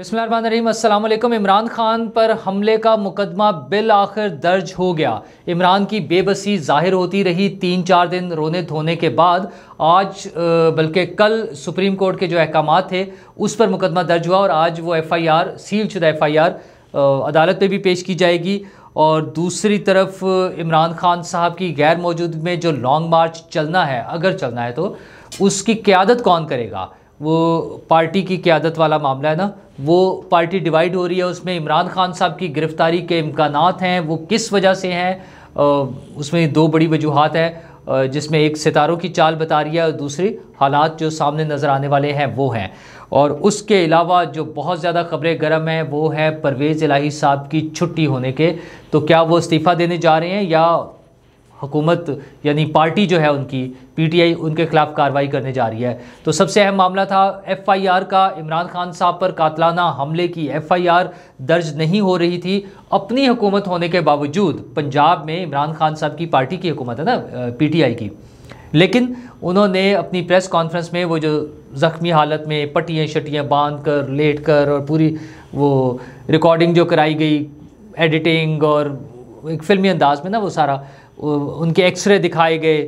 बिस्मिल्लाम इमरान खान पर हमले का मुकदमा बिल आखिर दर्ज हो गया इमरान की बेबसी जाहिर होती रही तीन चार दिन रोने धोने के बाद आज बल्कि कल सुप्रीम कोर्ट के जो अहकाम थे उस पर मुकदमा दर्ज हुआ और आज वो एफआईआर सील शुदा आर अदालत में भी पेश की जाएगी और दूसरी तरफ इमरान खान साहब की गैर मौजूद में जो लॉन्ग मार्च चलना है अगर चलना है तो उसकी क्यादत कौन करेगा वो पार्टी की क्यादत वाला मामला है ना वो पार्टी डिवाइड हो रही है उसमें इमरान खान साहब की गिरफ़्तारी के इम्कान हैं वो किस वजह से हैं उसमें दो बड़ी वजूहत है जिसमें एक सितारों की चाल बता रही है और दूसरी हालात जो सामने नज़र आने वाले हैं वो हैं और उसके अलावा जो बहुत ज़्यादा खबरें गर्म हैं वो है परवेज़ इलाही साहब की छुट्टी होने के तो क्या वो इस्तीफ़ा देने जा रहे हैं या हुकूमत यानी पार्टी जो है उनकी पीटीआई उनके खिलाफ कार्रवाई करने जा रही है तो सबसे अहम मामला था एफआईआर का इमरान खान साहब पर कातलाना हमले की एफआईआर दर्ज नहीं हो रही थी अपनी हुकूमत होने के बावजूद पंजाब में इमरान खान साहब की पार्टी की हुकूमत है ना पीटीआई की लेकिन उन्होंने अपनी प्रेस कॉन्फ्रेंस में वो जो ज़ख्मी हालत में पटियाँ शटियाँ बांध कर लेट कर और पूरी वो रिकॉर्डिंग जो कराई गई एडिटिंग और एक फिल्मी अंदाज में ना वो सारा उनके एक्सरे दिखाए गए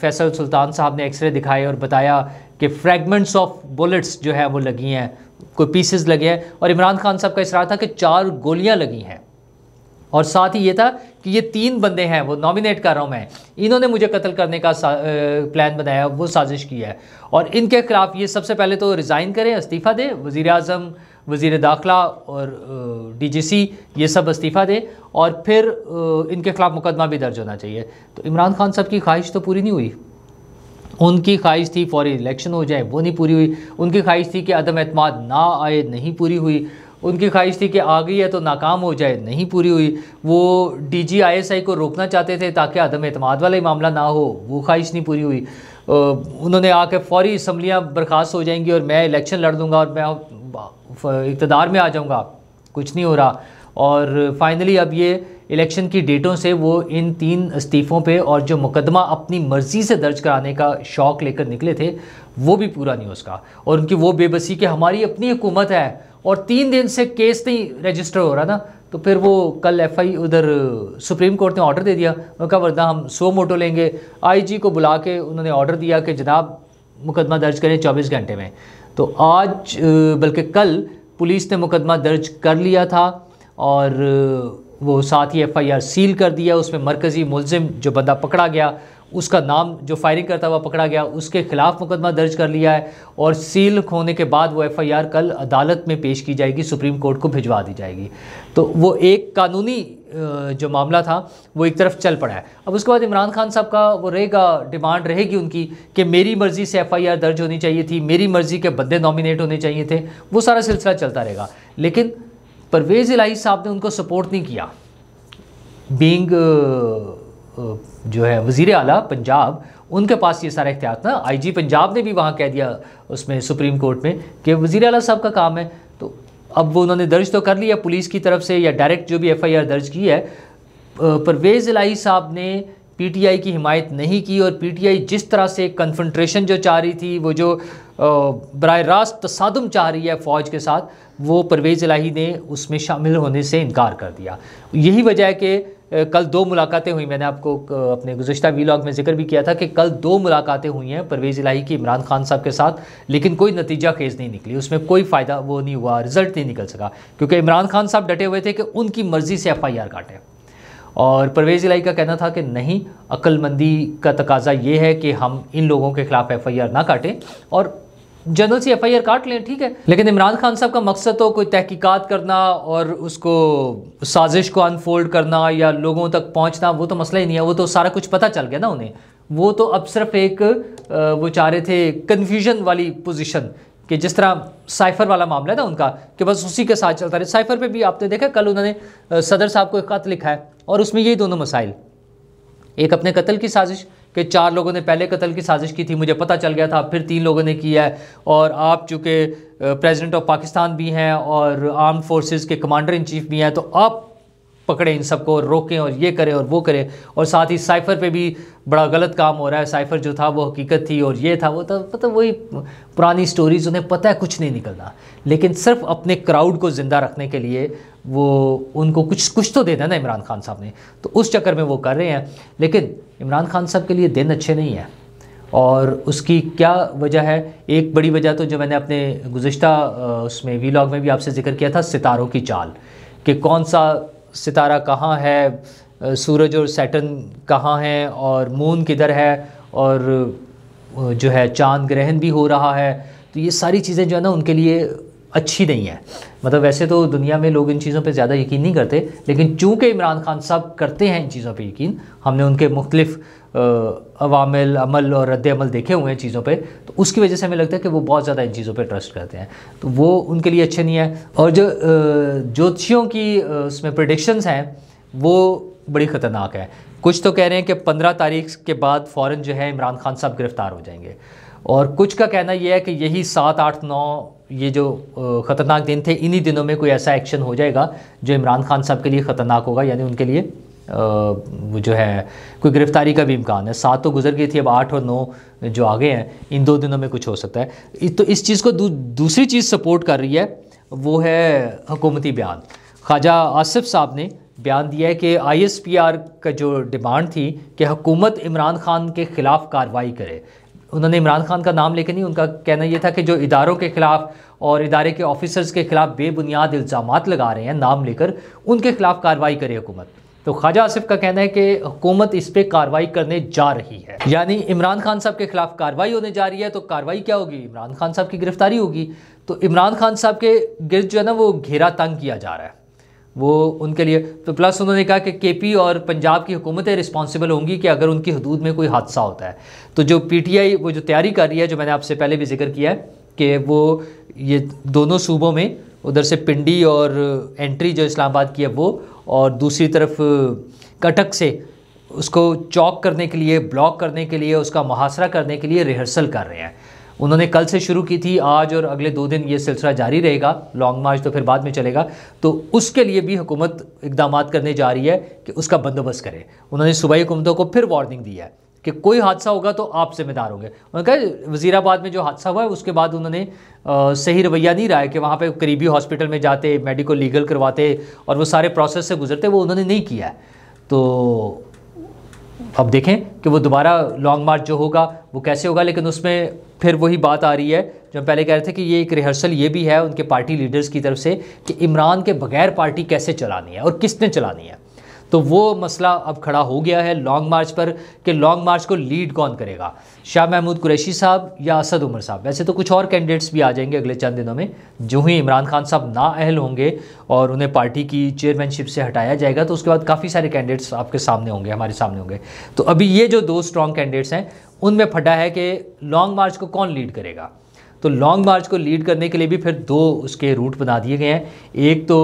फैसल सुल्तान साहब ने एक्सरे दिखाए और बताया कि फ्रैगमेंट्स ऑफ बुलेट्स जो है वो लगी हैं कोई पीसेस लगे हैं और इमरान खान साहब का इसरा था कि चार गोलियां लगी हैं और साथ ही ये था कि ये तीन बंदे हैं वो नॉमिनेट कर रहा हूँ मैं इन्होंने मुझे कत्ल करने का प्लान बनाया वो साजिश की है और इनके खिलाफ ये सबसे पहले तो रिज़ाइन करें इस्तीफ़ा दें वज़ी अजम वज़ी दाखिला और डी जी सी ये सब इस्तीफ़ा दें और फिर इनके ख़िलाफ़ मुकदमा भी दर्ज होना चाहिए तो इमरान खान साहब की ख्वाहिश तो पूरी नहीं हुई उनकी ख्वाहिश थी फौरी इलेक्शन हो जाए वो नहीं पूरी हुई उनकी ख्वाहिश थी कि अदम अतमाद ना आए नहीं पूरी हुई उनकी ख्वाहिश थी कि आ गई है तो नाकाम हो जाए नहीं पूरी हुई वो D G I S I को रोकना चाहते थे ताकि आदम अतमाद वाला ही मामला ना हो वो ख्वाहिश नहीं पूरी हुई उन्होंने आके फौरी इसम्बलियाँ बर्खास्त हो जाएंगी और मैं इलेक्शन लड़ दूँगा और मैं इकतदार में आ जाऊँगा कुछ नहीं हो रहा और फाइनली अब ये इलेक्शन की डेटों से वो इन तीन इस्तीफ़ों पे और जो मुकदमा अपनी मर्ज़ी से दर्ज कराने का शौक़ लेकर निकले थे वो भी पूरा नहीं हो और उनकी वो बेबसी कि हमारी अपनी हुकूमत है और तीन दिन से केस नहीं रजिस्टर हो रहा था तो फिर वो कल एफआई उधर सुप्रीम कोर्ट ने ऑर्डर दे दिया उनका वर्दा हम सो मोटो लेंगे आईजी को बुला के उन्होंने ऑर्डर दिया कि जनाब मुकदमा दर्ज करें 24 घंटे में तो आज बल्कि कल पुलिस ने मुकदमा दर्ज कर लिया था और वो साथ ही एफआईआर सील कर दिया उसमें मरकज़ी मुलजिम जो बंदा पकड़ा गया उसका नाम जो फायरिंग करता हुआ पकड़ा गया उसके खिलाफ मुकदमा दर्ज कर लिया है और सील होने के बाद वो एफआईआर कल अदालत में पेश की जाएगी सुप्रीम कोर्ट को भिजवा दी जाएगी तो वो एक कानूनी जो मामला था वो एक तरफ चल पड़ा है अब उसके बाद इमरान खान साहब का वो रहेगा डिमांड रहेगी उनकी कि मेरी मर्ज़ी से एफआईआर दर्ज होनी चाहिए थी मेरी मर्ज़ी के बंदे नॉमिनेट होने चाहिए थे वो सारा सिलसिला चलता रहेगा लेकिन परवेज़ इलाही साहब ने उनको सपोर्ट नहीं किया बींग जो है वज़ी अला पंजाब उनके पास ये सारा एहतियात ना आई जी पंजाब ने भी वहाँ कह दिया उसमें सुप्रीम कोर्ट में कि वज़ी अल साहब का काम है तो अब वो उन्होंने दर्ज तो कर लिया पुलिस की तरफ से या डायरेक्ट जो भी एफ़ आई आर दर्ज की है परवेज़ इलाही साहब ने पी टी आई की हिमायत नहीं की और पी टी आई जिस तरह से कन्फनट्रेशन जो चाह रही थी वो जो बर रास्त तसादम चाह रही है फ़ौज के साथ वो परवेज़ इलाही ने उसमें शामिल होने से इनकार कर दिया यही वजह है कि कल दो मुलाकातें हुई मैंने आपको अपने गुजशत वीलॉग में जिक्र भी किया था कि कल दो मुलाकातें हुई हैं परवेज़ इलाही की इमरान खान साहब के साथ लेकिन कोई नतीजा खेज नहीं निकली उसमें कोई फ़ायदा वो नहीं हुआ रिजल्ट नहीं निकल सका क्योंकि इमरान खान साहब डटे हुए थे कि उनकी मर्ज़ी से एफ आई आर काटें और परवेज़ इलाही का कहना था कि नहीं अक्लमंदी का तकाजा ये है कि हम इन लोगों के ख़िलाफ़ एफ आई आर ना काटें और general C F I R काट लें ठीक है लेकिन इमरान खान साहब का मकसद तो कोई तहकीकात करना और उसको साजिश को अनफोल्ड करना या लोगों तक पहुँचना वो तो मसला ही नहीं है वो तो सारा कुछ पता चल गया ना उन्हें वो तो अब सिर्फ एक वो चाह रहे थे कन्फ्यूजन वाली पोजिशन कि जिस तरह साइफर वाला मामला है ना उनका कि बस उसी के साथ चलता रहे साइफर पे भी आपने देखा कल उन्होंने सदर साहब को एक खत लिखा है और उसमें यही दोनों मसाइल एक अपने कत्ल की साजिश कि चार लोगों ने पहले कत्ल की साजिश की थी मुझे पता चल गया था फिर तीन लोगों ने किया है और आप चूँकि प्रेसिडेंट ऑफ पाकिस्तान भी हैं और आर्म फोर्सेस के कमांडर इन चीफ भी हैं तो आप पकड़ें इन सबको और रोकें और ये करें और वो करें और साथ ही साइफ़र पे भी बड़ा गलत काम हो रहा है साइफ़र जो था वो हकीकत थी और ये था वो था मतलब वही पुरानी स्टोरीज़ उन्हें पता है कुछ नहीं निकलना लेकिन सिर्फ अपने क्राउड को ज़िंदा रखने के लिए वो उनको कुछ कुछ तो दे ना इमरान खान साहब ने तो उस चक्कर में वो कर रहे हैं लेकिन इमरान खान साहब के लिए दिन अच्छे नहीं हैं और उसकी क्या वजह है एक बड़ी वजह तो जो मैंने अपने गुज्त उसमें वी में भी आपसे जिक्र किया था सितारों की चाल कि कौन सा सितारा कहाँ है सूरज और सैटन कहाँ हैं और मून किधर है और जो है चांद ग्रहण भी हो रहा है तो ये सारी चीज़ें जो है ना उनके लिए अच्छी नहीं है मतलब वैसे तो दुनिया में लोग इन चीज़ों पे ज़्यादा यकीन नहीं करते लेकिन चूँकि इमरान खान साहब करते हैं इन चीज़ों पे यकीन हमने उनके मुख्तलिफ़ अवामिल अमल और रद्द अमल देखे हुए हैं चीज़ों पे तो उसकी वजह से हमें लगता है कि वो बहुत ज़्यादा इन चीज़ों पे ट्रस्ट करते हैं तो वो उनके लिए अच्छे नहीं है और जो ज्योतिषियों की उसमें प्रडिक्शंस हैं वो बड़ी ख़तरनाक है कुछ तो कह रहे हैं कि पंद्रह तारीख के बाद फ़ौर जो है इमरान खान साहब गिरफ़्तार हो जाएंगे और कुछ का कहना यह है कि यही सात आठ नौ ये जो ख़तरनाक दिन थे इन्हीं दिनों में कोई ऐसा एक्शन हो जाएगा जो इमरान खान साहब के लिए ख़तरनाक होगा यानी उनके लिए वो जो है कोई गिरफ़्तारी का भी इम्कान है सात तो गुजर गई थी अब आठ और नौ जो आगे हैं इन दो दिनों में कुछ हो सकता है तो इस चीज़ को दू, दूसरी चीज़ सपोर्ट कर रही है वो है हकूमती बयान ख्वाजा आसिफ साहब ने बयान दिया है कि आई एस पी आर का जो डिमांड थी कि हुकूमत इमरान खान के ख़िलाफ़ कार्रवाई करे उन्होंने इमरान खान का नाम लेकर नहीं उनका कहना यह था कि जो इदारों के ख़िलाफ़ और इदारे के ऑफिसर्स के ख़िलाफ़ बेबुनियाद इल्ज़ाम लगा रहे हैं नाम लेकर उनके ख़िलाफ़ कार्रवाई करे हुकूमत तो ख्वाजा आसिफ का कहना है कि हुकूमत इस पर कार्रवाई करने जा रही है यानी इमरान खान साहब के खिलाफ कार्रवाई होने जा रही है तो कार्रवाई क्या होगी इमरान खान साहब की गिरफ्तारी होगी तो इमरान खान साहब के गिरद जो है ना वो घेरा तंग किया जा रहा है वो उनके लिए तो प्लस उन्होंने कहा कि केपी और पंजाब की हुकूमतें रिस्पॉन्सिबल होंगी कि अगर उनकी हदूद में कोई हादसा होता है तो जो पीटीआई वो जो तैयारी कर रही है जो मैंने आपसे पहले भी जिक्र किया है कि वो ये दोनों सूबों में उधर से पिंडी और एंट्री जो इस्लामाबाद की है वो और दूसरी तरफ कटक से उसको चौक करने के लिए ब्लॉक करने के लिए उसका मुहासरा करने के लिए रिहर्सल कर रहे हैं उन्होंने कल से शुरू की थी आज और अगले दो दिन ये सिलसिला जारी रहेगा लॉन्ग मार्च तो फिर बाद में चलेगा तो उसके लिए भी हुकूमत इकदाम करने जा रही है कि उसका बंदोबस्त करे उन्होंने सूबाई हुकूमतों को फिर वार्निंग दी है कि कोई हादसा होगा तो आप जिम्मेदार होंगे उन्होंने कहा वजीराबाद में जो हादसा हुआ है उसके बाद उन्होंने सही रवैया नहीं रहा है कि वहाँ पर करीबी हॉस्पिटल में जाते मेडिकल लीगल करवाते और वो सारे प्रोसेस से गुजरते वो उन्होंने नहीं किया है तो अब देखें कि वो दोबारा लॉन्ग मार्च जो होगा वो कैसे होगा लेकिन उसमें फिर वही बात आ रही है जो हम पहले कह रहे थे कि ये एक रिहर्सल ये भी है उनके पार्टी लीडर्स की तरफ से कि इमरान के बगैर पार्टी कैसे चलानी है और किसने चलानी है तो वो मसला अब खड़ा हो गया है लॉन्ग मार्च पर कि लॉन्ग मार्च को लीड कौन करेगा शाह महमूद कुरैशी साहब या असद उमर साहब वैसे तो कुछ और कैंडिडेट्स भी आ जाएंगे अगले चंद दिनों में जो ही इमरान खान साहब ना अहल होंगे और उन्हें पार्टी की चेयरमैनशिप से हटाया जाएगा तो उसके बाद काफ़ी सारे कैंडिडेट्स आपके सामने होंगे हमारे सामने होंगे तो अभी ये जो दो स्ट्रॉन्ग कैंडिडेट्स हैं उनमें फटा है कि लॉन्ग मार्च को कौन लीड करेगा तो लॉन्ग मार्च को लीड करने के लिए भी फिर दो उसके रूट बना दिए गए हैं एक तो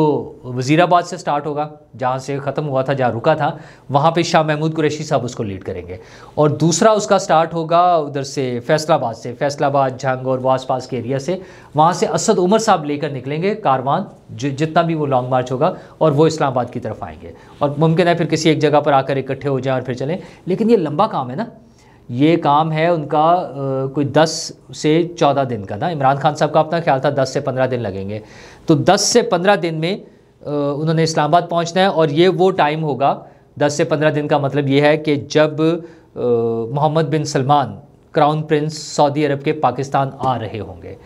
वज़ीराबाद से स्टार्ट होगा जहाँ से ख़त्म हुआ था जहाँ रुका था वहाँ पे शाह महमूद कुरैशी साहब उसको लीड करेंगे और दूसरा उसका स्टार्ट होगा उधर से फैसलाबाद से फैसलाबाद जंग और वो पास के एरिया से वहाँ से असद उमर साहब लेकर निकलेंगे कारवान जितना भी वो लॉन्ग मार्च होगा और वो इस्लामाबाद की तरफ आएंगे और मुमकिन है फिर किसी एक जगह पर आकर इकट्ठे हो जाए और फिर चलें लेकिन ये लंबा काम है ना ये काम है उनका कोई 10 से 14 दिन का ना इमरान खान साहब का अपना ख्याल था 10 से 15 दिन लगेंगे तो 10 से 15 दिन में उन्होंने इस्लामाबाद पहुंचना है और ये वो टाइम होगा 10 से 15 दिन का मतलब ये है कि जब Mohammed bin Salman crown prince Saudi Arab के पाकिस्तान आ रहे होंगे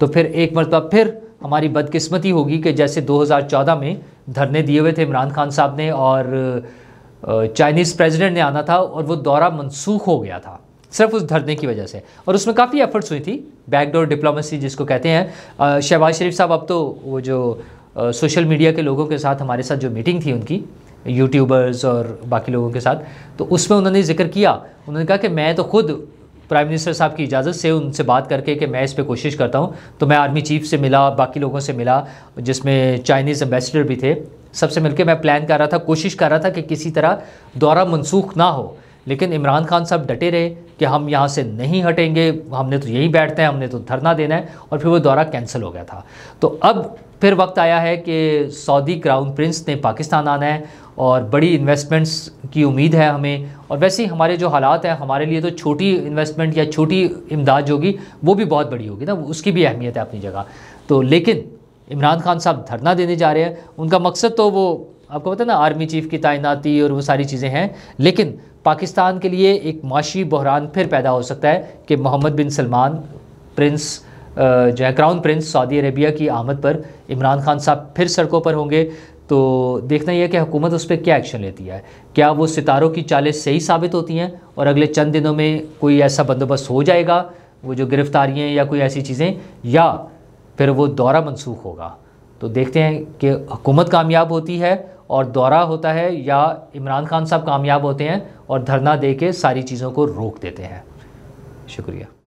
तो फिर एक मरतबा फिर हमारी बदकिस्मती होगी कि जैसे 2014 में धरने दिए हुए थे इमरान खान साहब ने और चाइनीज़ प्रेसिडेंट ने आना था और वो दौरा मनसूख हो गया था सिर्फ उस धरने की वजह से और उसमें काफ़ी एफर्ट्स हुई थी बैकडोर डिप्लोमेसी जिसको कहते हैं शहबाज शरीफ साहब अब तो वो जो सोशल मीडिया के लोगों के साथ हमारे साथ जो मीटिंग थी उनकी यूट्यूबर्स और बाकी लोगों के साथ तो उसमें उन्होंने जिक्र किया उन्होंने कहा कि मैं तो खुद प्राइम मिनिस्टर साहब की इजाज़त से उनसे बात करके कि मैं इस पर कोशिश करता हूँ तो मैं आर्मी चीफ से मिला बाकी लोगों से मिला जिसमें चाइनीज़ एम्बेसडर भी थे सबसे मिलकर मैं प्लान कर रहा था कोशिश कर रहा था कि किसी तरह दौरा मनसूख ना हो लेकिन इमरान खान साहब डटे रहे कि हम यहाँ से नहीं हटेंगे हमने तो यहीं बैठते हैं हमने तो धरना देना है और फिर वो दौरा कैंसिल हो गया था तो अब फिर वक्त आया है कि सऊदी क्राउन प्रिंस ने पाकिस्तान आना है और बड़ी इन्वेस्टमेंट्स की उम्मीद है हमें और वैसे ही हमारे जो हालात हैं हमारे लिए तो छोटी इन्वेस्टमेंट या छोटी इमदाद होगी वो भी बहुत बड़ी होगी ना उसकी भी अहमियत है अपनी जगह तो लेकिन इमरान खान साहब धरना देने जा रहे हैं उनका मकसद तो वो आपको पता है ना आर्मी चीफ की तैनाती और वो सारी चीज़ें हैं लेकिन पाकिस्तान के लिए एक माशी बहरान फिर पैदा हो सकता है कि मोहम्मद बिन सलमान प्रिंस जो है क्राउन प्रिंस सऊदी अरेबिया की आमद पर इमरान खान साहब फिर सड़कों पर होंगे तो देखना यह कि हुकूमत उस पर क्या एक्शन लेती है क्या वो सितारों की चालें सही साबित होती हैं और अगले चंद दिनों में कोई ऐसा बंदोबस्त हो जाएगा वो जो गिरफ़्तारियाँ या कोई ऐसी चीज़ें या फिर वो दौरा मनसूख होगा तो देखते हैं कि हुकूमत कामयाब होती है और दौरा होता है या इमरान खान साहब कामयाब होते हैं और धरना दे के सारी चीज़ों को रोक देते हैं शुक्रिया